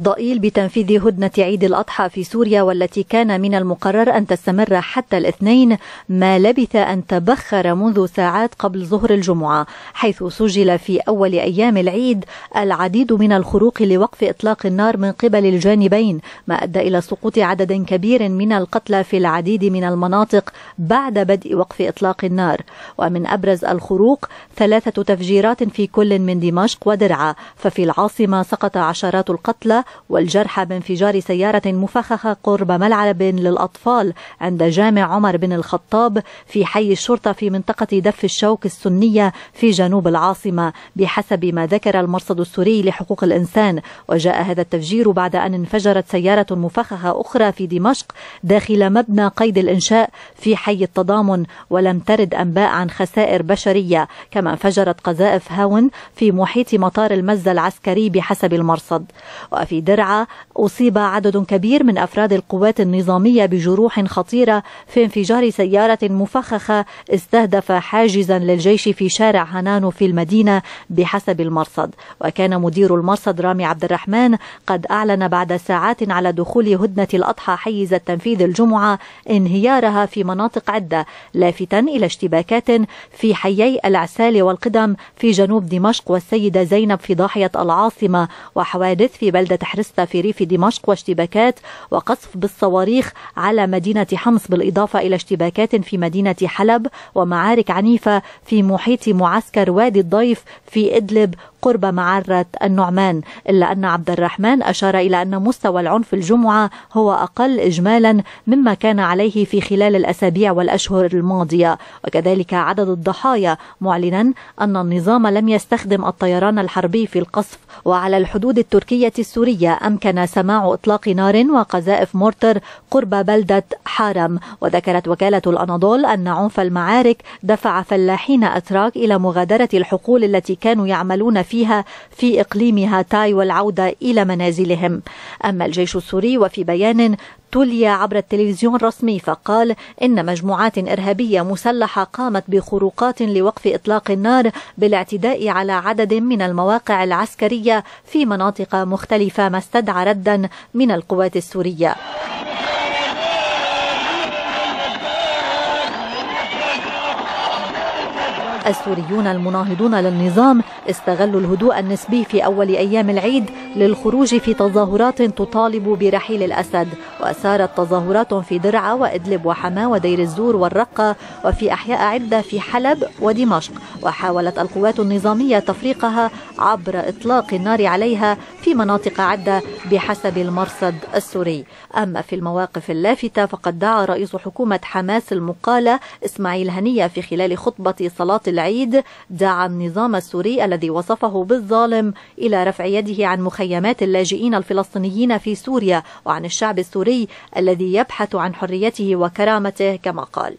ضئيل بتنفيذ هدنة عيد الأضحى في سوريا والتي كان من المقرر أن تستمر حتى الاثنين ما لبث أن تبخر منذ ساعات قبل ظهر الجمعة حيث سجل في أول أيام العيد العديد من الخروق لوقف إطلاق النار من قبل الجانبين ما أدى إلى سقوط عدد كبير من القتلى في العديد من المناطق بعد بدء وقف إطلاق النار ومن أبرز الخروق ثلاثة تفجيرات في كل من دمشق ودرعا ففي العاصمة سقط عشرات القتلى والجرحى بانفجار سيارة مفخخة قرب ملعب للأطفال عند جامع عمر بن الخطاب في حي الشرطة في منطقة دف الشوك السنية في جنوب العاصمة بحسب ما ذكر المرصد السوري لحقوق الإنسان وجاء هذا التفجير بعد أن انفجرت سيارة مفخخة أخرى في دمشق داخل مبنى قيد الإنشاء في حي التضامن ولم ترد أنباء عن خسائر بشرية كما انفجرت قذائف هاون في محيط مطار المزة العسكري بحسب المرصد وفي في درعا أصيب عدد كبير من أفراد القوات النظامية بجروح خطيرة في انفجار سيارة مفخخة استهدف حاجزا للجيش في شارع هنانو في المدينة بحسب المرصد وكان مدير المرصد رامي عبد الرحمن قد أعلن بعد ساعات على دخول هدنة الأضحى حيز التنفيذ الجمعة انهيارها في مناطق عدة لافتا إلى اشتباكات في حيي العسال والقدم في جنوب دمشق والسيدة زينب في ضاحية العاصمة وحوادث في بلدة حرستا في ريف دمشق واشتباكات وقصف بالصواريخ على مدينة حمص بالإضافة إلى اشتباكات في مدينة حلب ومعارك عنيفة في محيط معسكر وادي الضيف في إدلب قرب معرة النعمان إلا أن عبد الرحمن أشار إلى أن مستوى العنف الجمعة هو أقل إجمالا مما كان عليه في خلال الأسابيع والأشهر الماضية وكذلك عدد الضحايا معلنا أن النظام لم يستخدم الطيران الحربي في القصف وعلى الحدود التركية السورية أمكن سماع إطلاق نار وقذائف مورتر قرب بلدة حارم وذكرت وكالة الأناضول أن عنف المعارك دفع فلاحين أتراك إلى مغادرة الحقول التي كانوا يعملون في فيها في إقليم هاتاي والعودة إلى منازلهم أما الجيش السوري وفي بيان تلي عبر التلفزيون الرسمي فقال إن مجموعات إرهابية مسلحة قامت بخروقات لوقف إطلاق النار بالاعتداء على عدد من المواقع العسكرية في مناطق مختلفة ما استدعى ردا من القوات السورية السوريون المناهضون للنظام استغلوا الهدوء النسبي في أول أيام العيد للخروج في تظاهرات تطالب برحيل الأسد وأثارت تظاهرات في درعا وإدلب وحماة ودير الزور والرقة وفي أحياء عدة في حلب ودمشق وحاولت القوات النظامية تفريقها عبر إطلاق النار عليها في مناطق عدة بحسب المرصد السوري أما في المواقف اللافتة فقد دعا رئيس حكومة حماس المقالة إسماعيل هنية في خلال خطبة صلاة العيد دعا النظام السوري الذي وصفه بالظالم إلى رفع يده عن مخيمات اللاجئين الفلسطينيين في سوريا وعن الشعب السوري الذي يبحث عن حريته وكرامته كما قال